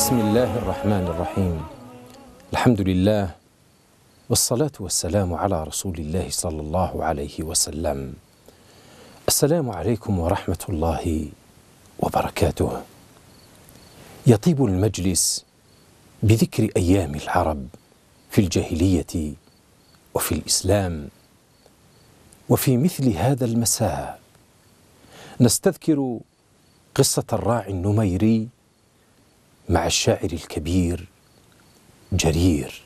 بسم الله الرحمن الرحيم الحمد لله والصلاة والسلام على رسول الله صلى الله عليه وسلم السلام عليكم ورحمة الله وبركاته يطيب المجلس بذكر أيام العرب في الجاهلية وفي الإسلام وفي مثل هذا المساء نستذكر قصة الراعي النميري مع الشاعر الكبير جرير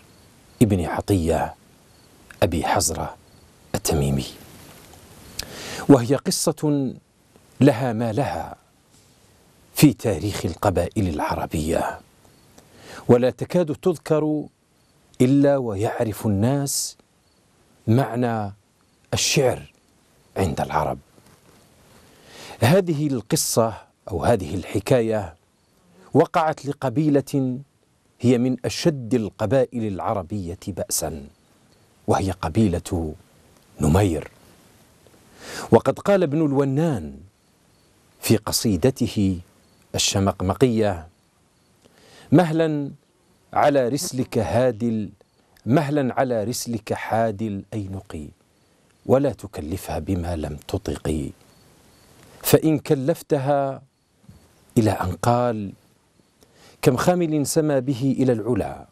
ابن عطية أبي حزرة التميمي وهي قصة لها ما لها في تاريخ القبائل العربية ولا تكاد تذكر إلا ويعرف الناس معنى الشعر عند العرب هذه القصة أو هذه الحكاية وقعت لقبيلة هي من أشد القبائل العربية بأسا وهي قبيلة نمير وقد قال ابن الونان في قصيدته الشمقمقية مهلا على رسلك هادل مهلا على رسلك حادل أينقي ولا تكلفها بما لم تطقي فإن كلفتها إلى أن قال كم خامل سما به إلى العلا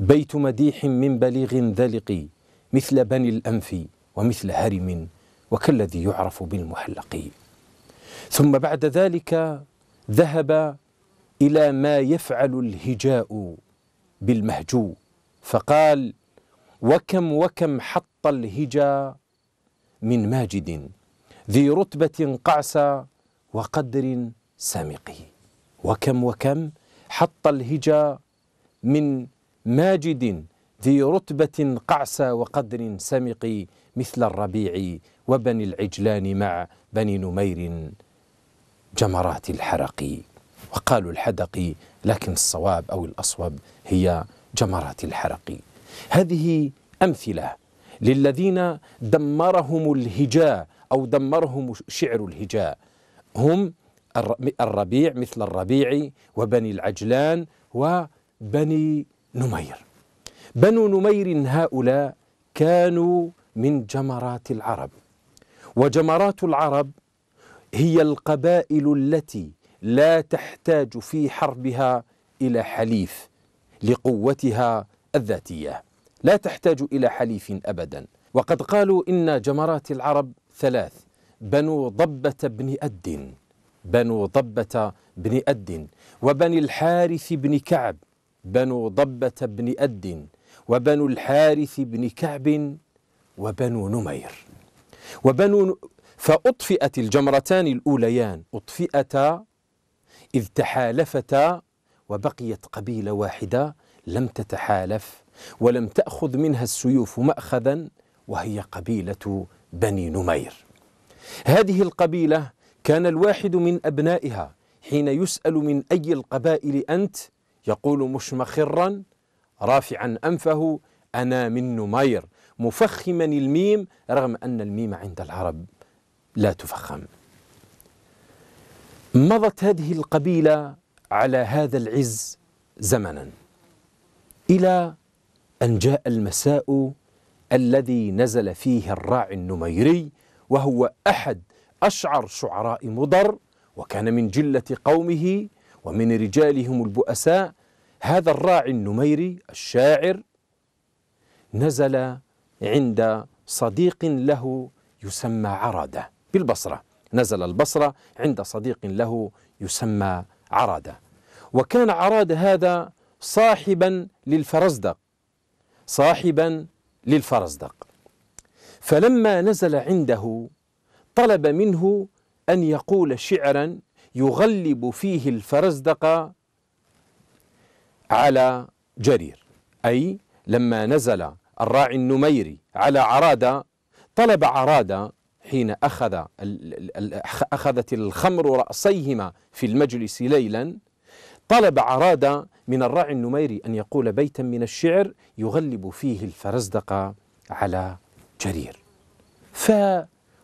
بيت مديح من بليغ ذلق مثل بني الأنف ومثل هرم وكالذي يعرف بالمحلق ثم بعد ذلك ذهب إلى ما يفعل الهجاء بالمهجو فقال وكم وكم حط الهجا من ماجد ذي رتبة قعسى وقدر سامقي وكم وكم حط الهجا من ماجد ذي رتبة قعسى وقدر سمق مثل الربيع وبني العجلان مع بني نمير جمرات الحرق وقالوا الحدق لكن الصواب أو الأصوب هي جمرات الحرق هذه أمثلة للذين دمرهم الهجاء أو دمرهم شعر الهجاء هم الربيع مثل الربيع وبني العجلان وبني نمير بنو نمير هؤلاء كانوا من جمرات العرب وجمرات العرب هي القبائل التي لا تحتاج في حربها الى حليف لقوتها الذاتيه لا تحتاج الى حليف ابدا وقد قالوا ان جمرات العرب ثلاث بنو ضبه بن ادن بنو ضبة بن أد وبني الحارث بن كعب بنو ضبة بن أد وبنو الحارث بن كعب وبنو نمير وبنو فأطفئت الجمرتان الأوليان أطفئتا إذ تحالفتا وبقيت قبيلة واحدة لم تتحالف ولم تأخذ منها السيوف مأخذا وهي قبيلة بني نمير هذه القبيلة كان الواحد من أبنائها حين يسأل من أي القبائل أنت يقول مشمخرا رافعا أنفه أنا من نمير مفخما الميم رغم أن الميم عند العرب لا تفخم مضت هذه القبيلة على هذا العز زمنا إلى أن جاء المساء الذي نزل فيه الراعي النميري وهو أحد أشعر شعراء مضر وكان من جلة قومه ومن رجالهم البؤساء هذا الراعي النميري الشاعر نزل عند صديق له يسمى عرادة بالبصرة نزل البصرة عند صديق له يسمى عرادة وكان عرادة هذا صاحبا للفرزدق صاحبا للفرزدق فلما نزل عنده طلب منه أن يقول شعرا يغلب فيه الفرزدق على جرير أي لما نزل الراعي النميري على عرادة طلب عرادة حين أخذ أخذت الخمر رأسيهما في المجلس ليلا طلب عرادة من الراعي النميري أن يقول بيتا من الشعر يغلب فيه الفرزدق على جرير ف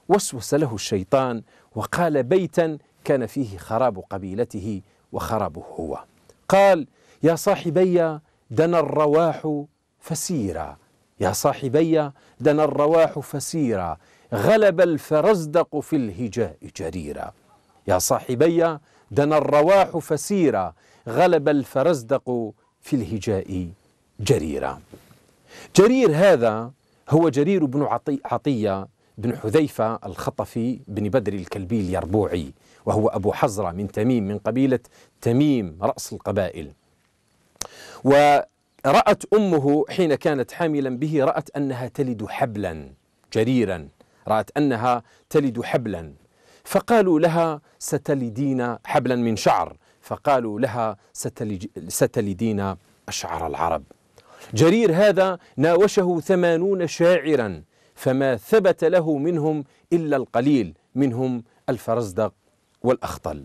وسوس له الشيطان وقال بيتا كان فيه خراب قبيلته وخرابه هو قال يا صاحبي دنا الرواح فسيرا يا صاحبي دنا الرواح فسيرا غلب الفرزدق في الهجاء جريرا يا صاحبي دنا الرواح فسيرا غلب الفرزدق في الهجاء جريرا جرير هذا هو جرير بن عطية بن حذيفة الخطفي بن بدر الكلبي اليربوعي وهو أبو حزرة من تميم من قبيلة تميم رأس القبائل ورأت أمه حين كانت حاملا به رأت أنها تلد حبلا جريرا رأت أنها تلد حبلا فقالوا لها ستلدين حبلا من شعر فقالوا لها ستلدين أشعر العرب جرير هذا ناوشه ثمانون شاعرا فما ثبت له منهم إلا القليل منهم الفرزدق والأخطل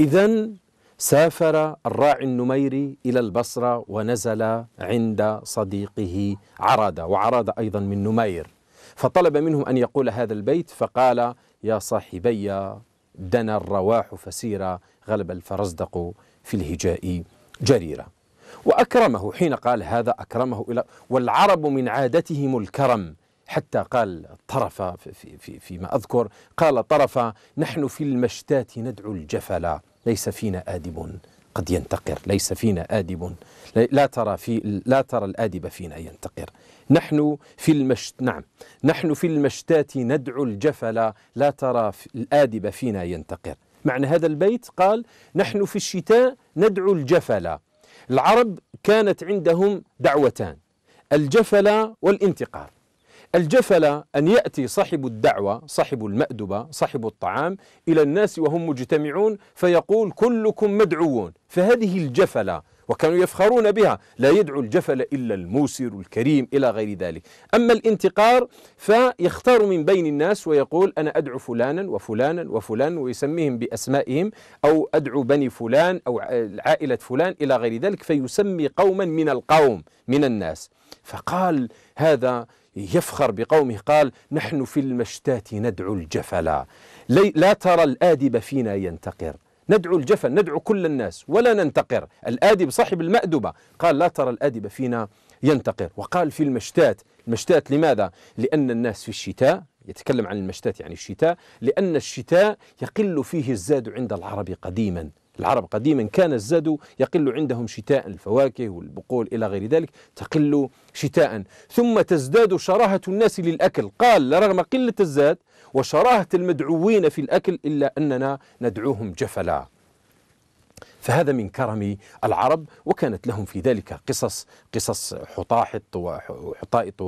إذا سافر الراعي النميري إلى البصرة ونزل عند صديقه عرادة وعرادة أيضا من نمير فطلب منه أن يقول هذا البيت فقال يا صاحبي دنا الرواح فسيرة غلب الفرزدق في الهجاء جريرة وأكرمه حين قال هذا أكرمه إلى والعرب من عادتهم الكرم حتى قال طرف في في فيما أذكر قال طرف نحن في المشتات ندعو الجفلة ليس فينا آدب قد ينتقر ليس فينا آدب لا ترى في لا ترى الآدب فينا ينتقر نحن في المشت نعم نحن في المشتات ندعو الجفلة لا ترى في الآدب فينا ينتقر معنى هذا البيت قال نحن في الشتاء ندعو الجفلة العرب كانت عندهم دعوتان الجفلة والانتقار الجفلة أن يأتي صاحب الدعوة صاحب المأدبة صاحب الطعام إلى الناس وهم مجتمعون فيقول كلكم مدعوون فهذه الجفلة وكانوا يفخرون بها لا يدعو الجفل إلا الموسر الكريم إلى غير ذلك أما الانتقار فيختار من بين الناس ويقول أنا أدعو فلانا وفلانا وفلان ويسميهم بأسمائهم أو أدعو بني فلان أو عائلة فلان إلى غير ذلك فيسمي قوما من القوم من الناس فقال هذا يفخر بقومه قال نحن في المشتات ندعو الجفلا لا ترى الآدب فينا ينتقر ندعو الجفل ندعو كل الناس ولا ننتقر الآدب صاحب المأدبة قال لا ترى الآدب فينا ينتقر وقال في المشتات المشتات لماذا؟ لأن الناس في الشتاء يتكلم عن المشتات يعني الشتاء لأن الشتاء يقل فيه الزاد عند العرب قديما العرب قديما كان الزاد يقل عندهم شتاء الفواكه والبقول إلى غير ذلك تقل شتاء ثم تزداد شراهة الناس للأكل قال رغم قلة الزاد وشراهة المدعوين في الأكل إلا أننا ندعوهم جفلا فهذا من كرم العرب وكانت لهم في ذلك قصص قصص حطاحط وحطائط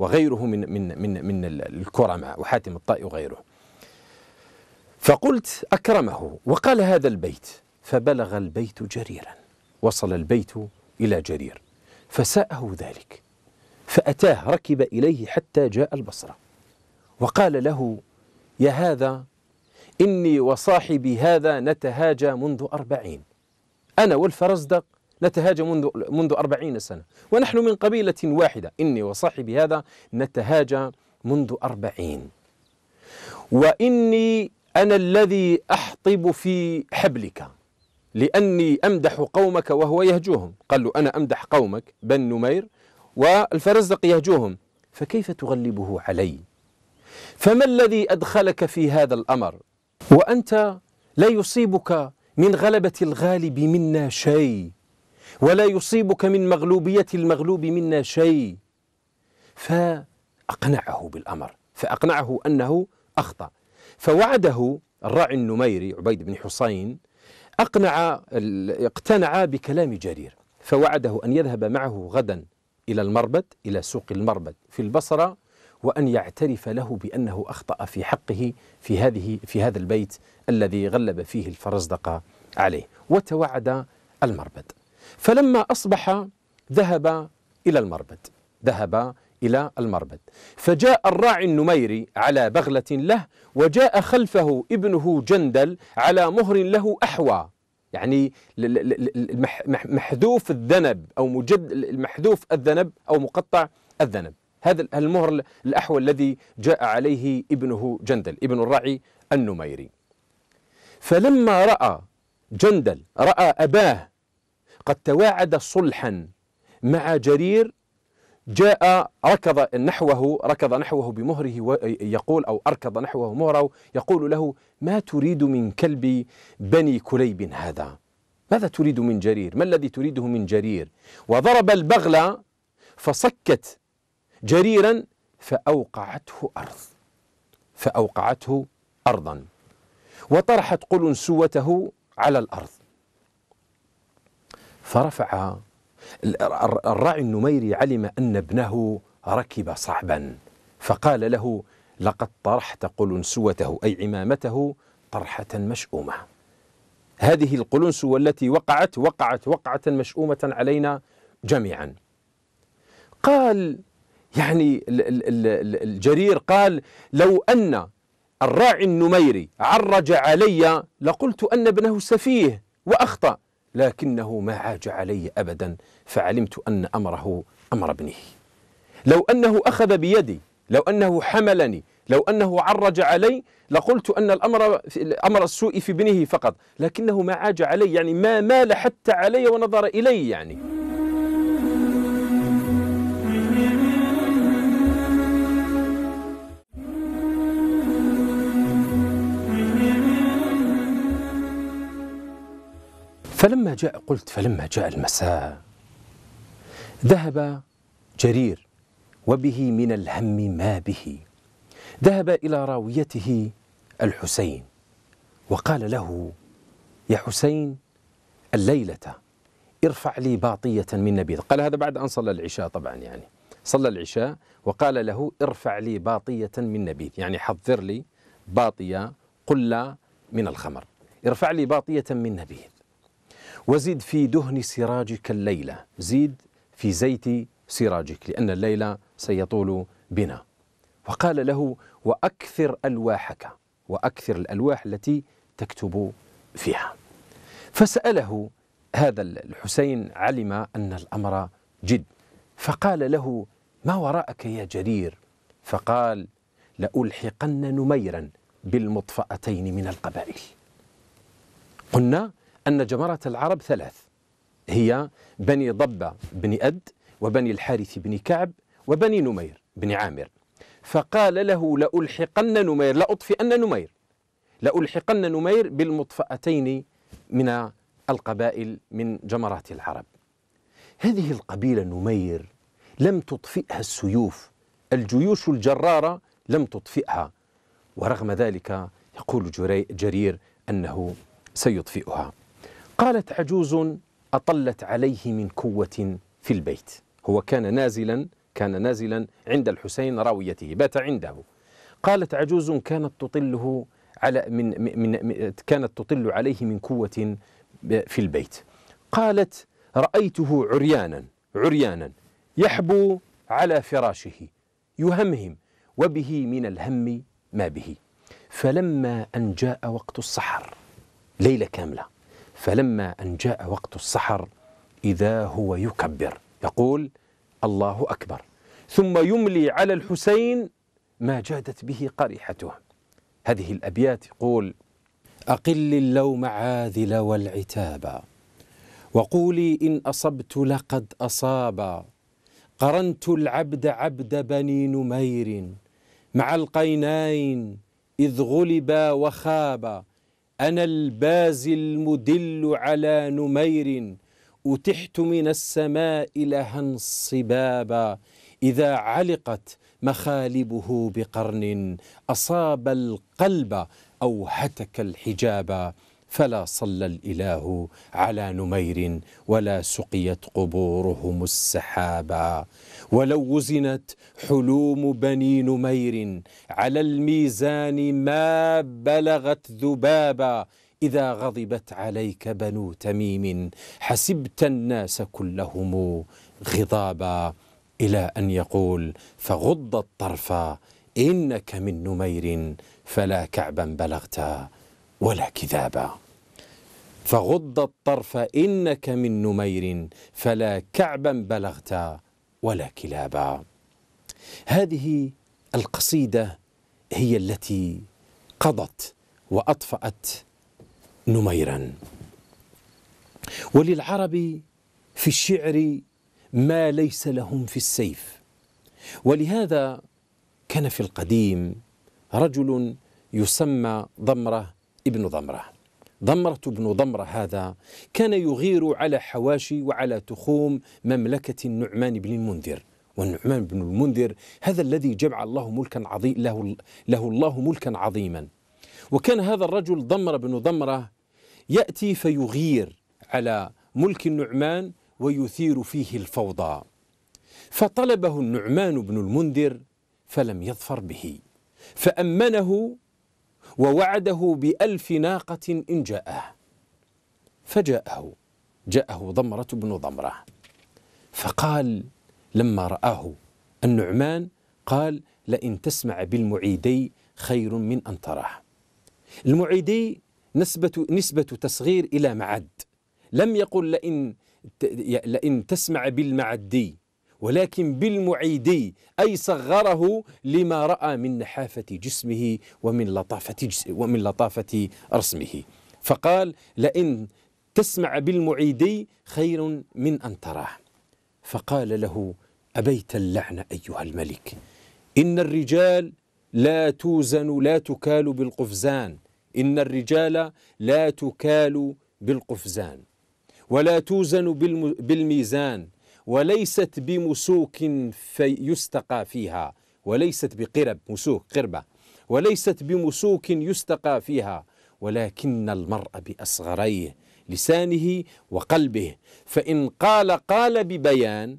وغيره من من من من الكرماء وحاتم الطائي وغيره فقلت أكرمه وقال هذا البيت فبلغ البيت جريرا وصل البيت إلى جرير فساءه ذلك فأتاه ركب إليه حتى جاء البصرة وقال له يا هذا إني وصاحبي هذا نتهاجى منذ أربعين أنا والفرزدق نتهاجى منذ, منذ أربعين سنة ونحن من قبيلة واحدة إني وصاحبي هذا نتهاجى منذ أربعين وإني أنا الذي أحطب في حبلك لأني أمدح قومك وهو يهجوهم قال له أنا أمدح قومك بن نمير والفرزدق يهجوهم فكيف تغلبه علي فما الذي أدخلك في هذا الأمر وأنت لا يصيبك من غلبة الغالب منا شيء ولا يصيبك من مغلوبية المغلوب منا شيء فأقنعه بالأمر فأقنعه أنه أخطأ فوعده الراعي النميري عبيد بن حسين أقنع اقتنع بكلام جرير فوعده أن يذهب معه غدا إلى المربد إلى سوق المربد في البصرة وأن يعترف له بأنه أخطأ في حقه في هذه في هذا البيت الذي غلب فيه الفرزدق عليه وتوعد المربد فلما أصبح ذهب إلى المربد ذهب إلى المربد فجاء الراعي النميري على بغلة له وجاء خلفه ابنه جندل على مهر له أحوى يعني محذوف الذنب أو مجد محذوف الذنب أو مقطع الذنب هذا المهر الأحوى الذي جاء عليه ابنه جندل ابن الراعي النميري فلما رأى جندل رأى أباه قد تواعد صلحا مع جرير جاء ركض نحوه ركض نحوه بمهره يقول أو أركض نحوه مهره يقول له ما تريد من كلب بني كليب هذا ماذا تريد من جرير ما الذي تريده من جرير وضرب البغل فصكت جريرا فأوقعته أرض فأوقعته أرضا وطرحت قلنسوته على الأرض فرفع الراعي النميري علم أن ابنه ركب صعبا فقال له لقد طرحت قلنسوته أي عمامته طرحة مشؤومة هذه القلنسوة التي وقعت وقعت وقعة مشؤومة علينا جميعا قال يعني الجرير قال لو أن الراعي النميري عرج علي لقلت أن ابنه سفيه وأخطأ لكنه ما عاج علي أبدا فعلمت أن أمره أمر ابنه لو أنه أخذ بيدي لو أنه حملني لو أنه عرج علي لقلت أن الأمر أمر السوء في ابنه فقط لكنه ما عاج علي يعني ما مال حتى علي ونظر إلي يعني فلما جاء قلت فلما جاء المساء ذهب جرير وبه من الهم ما به ذهب إلى راويته الحسين وقال له يا حسين الليلة ارفع لي باطية من نبيذ قال هذا بعد أن صلى العشاء طبعا يعني صلى العشاء وقال له ارفع لي باطية من نبيذ يعني حضر لي باطية قلة من الخمر ارفع لي باطية من نبيذ وزد في دهن سراجك الليلة زيد في زيت سراجك لأن الليلة سيطول بنا وقال له وأكثر ألواحك وأكثر الألواح التي تكتب فيها فسأله هذا الحسين علم أن الأمر جد فقال له ما وراءك يا جرير فقال لألحقن نميرا بالمطفأتين من القبائل قلنا أن جمرة العرب ثلاث هي بني ضبة بن أد وبني الحارث بن كعب وبني نمير بن عامر فقال له لألحقن نمير لأطفئن نمير لألحقن نمير بالمطفأتين من القبائل من جمرات العرب هذه القبيلة نمير لم تطفئها السيوف الجيوش الجرارة لم تطفئها ورغم ذلك يقول جرير أنه سيطفئها قالت عجوز أطلت عليه من كوة في البيت هو كان نازلا كان نازلا عند الحسين راويته بات عنده قالت عجوز كانت تطله على من, من, كانت تطل عليه من كوة في البيت قالت رأيته عريانا عريانا يحبو على فراشه يهمهم وبه من الهم ما به فلما أن جاء وقت السحر ليلة كاملة فلما أن جاء وقت السحر إذا هو يكبر يقول الله أكبر ثم يملي على الحسين ما جادت به قريحته هذه الأبيات يقول أقل اللوم عاذل والعتابا وقولي إن أصبت لقد أصابا قرنت العبد عبد بني نمير مع القينين إذ غلبا وخابا أنا البازي المدل على نمير أتحت من السماء لها صبابا إذا علقت مخالبه بقرن أصاب القلب أو هتك الحجابا فلا صلى الإله على نمير ولا سقيت قبورهم السحابا ولو وزنت حلوم بني نمير على الميزان ما بلغت ذبابا إذا غضبت عليك بنو تميم حسبت الناس كلهم غضابا إلى أن يقول فغض الطرف إنك من نمير فلا كعبا بلغتا ولا كذابا فغض الطرف إنك من نمير فلا كعبا بلغت ولا كلابا هذه القصيدة هي التي قضت وأطفأت نميرا وللعرب في الشعر ما ليس لهم في السيف ولهذا كان في القديم رجل يسمى ضمره ابن ضمرة ضمرة بن ضمرة هذا كان يغير على حواشي وعلى تخوم مملكة النعمان بن المنذر والنعمان بن المنذر هذا الذي جمع الله ملكا عظيم له, له الله ملكا عظيما وكان هذا الرجل ضمرة بن ضمرة يأتي فيغير على ملك النعمان ويثير فيه الفوضى فطلبه النعمان بن المنذر فلم يظفر به فأمنه ووعده بألف ناقة إن جاءه فجاءه جاءه ضمرة بن ضمرة فقال لما رآه النعمان قال لئن تسمع بالمعيدي خير من أن تراه المعيدي نسبة, نسبة تصغير إلى معد لم يقل لئن, لئن تسمع بالمعدي ولكن بالمعيدي أي صغره لما رأى من نحافة جسمه ومن لطافة, جس ومن لطافة رسمه فقال لئن تسمع بالمعيدي خير من أن تراه فقال له أبيت اللعن أيها الملك إن الرجال لا توزن لا تكال بالقفزان إن الرجال لا تكال بالقفزان ولا توزن بالميزان وليست بمسوك فيستقى فيها وليست بقرب مسوك قربة وليست بمسوك يستقى فيها ولكن المرء بأصغريه لسانه وقلبه فإن قال قال ببيان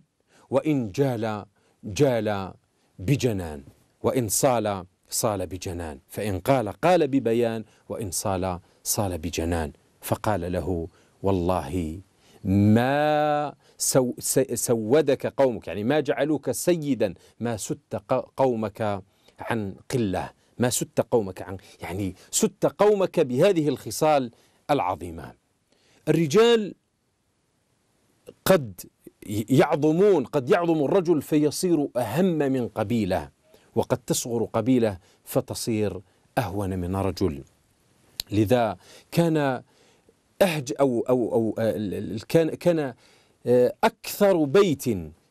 وإن جال جال بجنان وإن صال صال بجنان فإن قال قال ببيان وإن صال صال بجنان فقال له والله ما سو سودك قومك يعني ما جعلوك سيدا ما ست قومك عن قله ما ست قومك عن يعني ست قومك بهذه الخصال العظيمه الرجال قد يعظمون قد يعظم الرجل فيصير اهم من قبيله وقد تصغر قبيله فتصير اهون من رجل لذا كان أهج أو أو أو آه، كان كان آه، أكثر بيت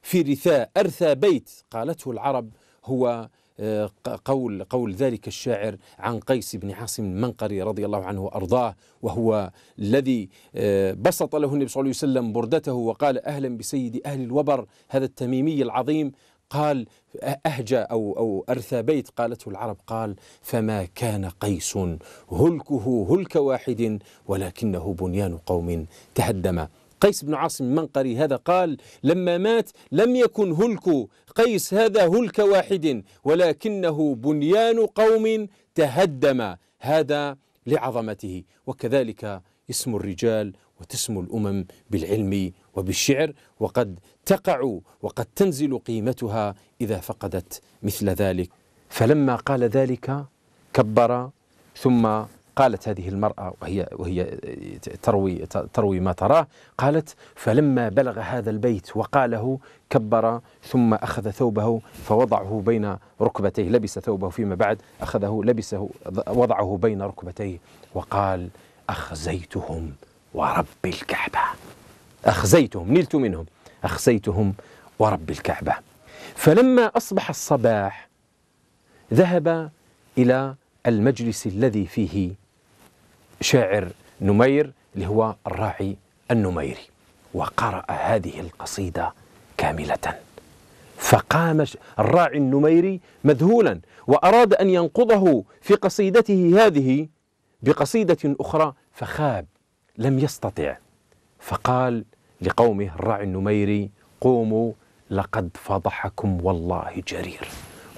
في رثاء أرثى بيت قالته العرب هو آه، قول قول ذلك الشاعر عن قيس بن عاصم المنقري رضي الله عنه وارضاه وهو الذي آه، بسط له النبي صلى الله عليه وسلم بردته وقال اهلا بسيد اهل الوبر هذا التميمي العظيم قال أهجى أو أو أرثى بيت قالته العرب قال فما كان قيس هلكه هلك واحد ولكنه بنيان قوم تهدم قيس بن عاصم المنقري هذا قال لما مات لم يكن هلك قيس هذا هلك واحد ولكنه بنيان قوم تهدم هذا لعظمته وكذلك اسم الرجال وتسمو الامم بالعلم وبالشعر وقد تقع وقد تنزل قيمتها اذا فقدت مثل ذلك فلما قال ذلك كبر ثم قالت هذه المرأة وهي وهي تروي تروي ما تراه قالت فلما بلغ هذا البيت وقاله كبر ثم أخذ ثوبه فوضعه بين ركبتيه لبس ثوبه فيما بعد أخذه لبسه وضعه بين ركبتيه وقال أخزيتهم ورب الكعبة أخزيتهم نلت منهم أخزيتهم ورب الكعبة فلما أصبح الصباح ذهب إلى المجلس الذي فيه شاعر نمير اللي هو الراعي النميري وقرأ هذه القصيدة كاملة فقام الراعي النميري مذهولا وأراد أن ينقضه في قصيدته هذه بقصيدة أخرى فخاب لم يستطع فقال لقومه الراعي النميري قوموا لقد فضحكم والله جرير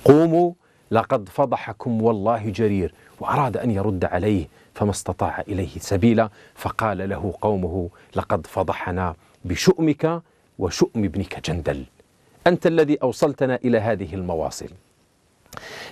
قوموا لقد فضحكم والله جرير وأراد أن يرد عليه فما استطاع إليه سبيلا فقال له قومه لقد فضحنا بشؤمك وشؤم ابنك جندل أنت الذي أوصلتنا إلى هذه المواصل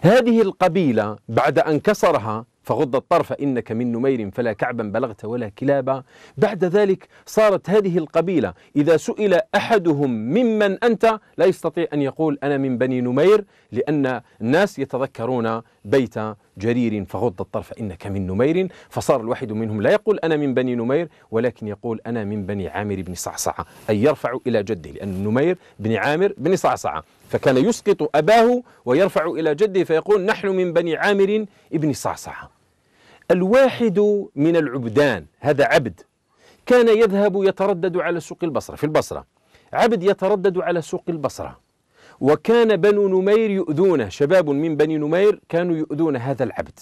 هذه القبيلة بعد أن كسرها فغض الطرف إنك من نمير فلا كعبا بلغت ولا كلابا بعد ذلك صارت هذه القبيلة إذا سئل أحدهم ممن أنت لا يستطيع أن يقول أنا من بني نمير لأن الناس يتذكرون بيت جرير فغض الطرف إنك من نمير فصار الواحد منهم لا يقول أنا من بني نمير ولكن يقول أنا من بني عامر بن صعصعة أي يرفع إلى جده لأن نمير بن عامر بن صعصعة فكان يسقط أباه ويرفع إلى جده فيقول نحن من بني عامر بن صعصعة الواحد من العبدان هذا عبد كان يذهب يتردد على سوق البصرة في البصرة عبد يتردد على سوق البصرة وكان بنو نمير يؤذونه شباب من بني نمير كانوا يؤذون هذا العبد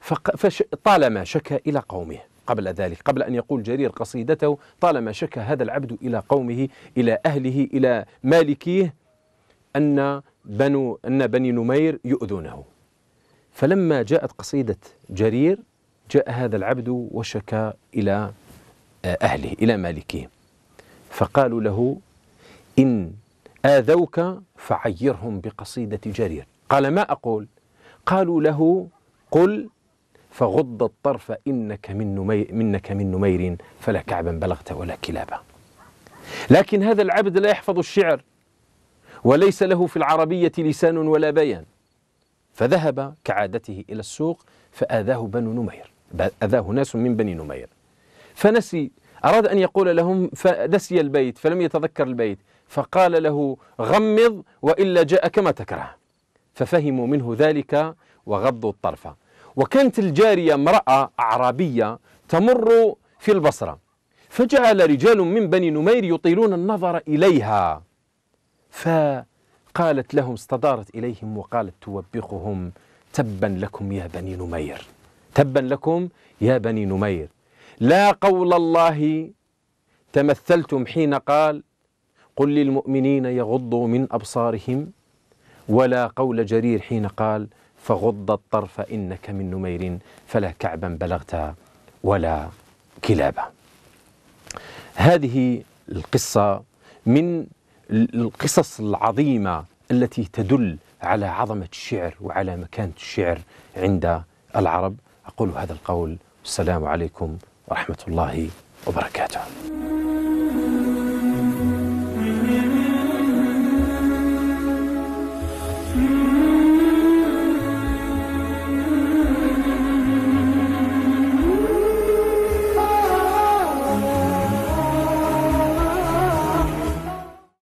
فطالما شكا إلى قومه قبل ذلك قبل أن يقول جرير قصيدته طالما شكا هذا العبد إلى قومه إلى أهله إلى مالكيه أن بنو أن بني نمير يؤذونه فلما جاءت قصيدة جرير جاء هذا العبد وشكا إلى آه، أهله إلى مالكه فقالوا له إن آذوك فعيرهم بقصيدة جرير قال ما أقول قالوا له قل فغض الطرف إنك من نمير, منك من نمير فلا كعبا بلغت ولا كلابا لكن هذا العبد لا يحفظ الشعر وليس له في العربية لسان ولا بيان فذهب كعادته إلى السوق فآذاه بنو نمير أذاه ناس من بني نمير فنسي أراد أن يقول لهم فنسي البيت فلم يتذكر البيت فقال له غمض وإلا جاءك ما تكره ففهموا منه ذلك وغضوا الطرف وكانت الجارية امرأة أعرابية تمر في البصرة فجعل رجال من بني نمير يطيلون النظر إليها ف قالت لهم استدارت إليهم وقالت توبخهم تبا لكم يا بني نمير تبا لكم يا بني نمير لا قول الله تمثلتم حين قال قل للمؤمنين يغضوا من أبصارهم ولا قول جرير حين قال فغض الطرف إنك من نمير فلا كعبا بلغت ولا كلابا هذه القصة من القصص العظيمة التي تدل على عظمة الشعر وعلى مكانة الشعر عند العرب أقول هذا القول والسلام عليكم ورحمة الله وبركاته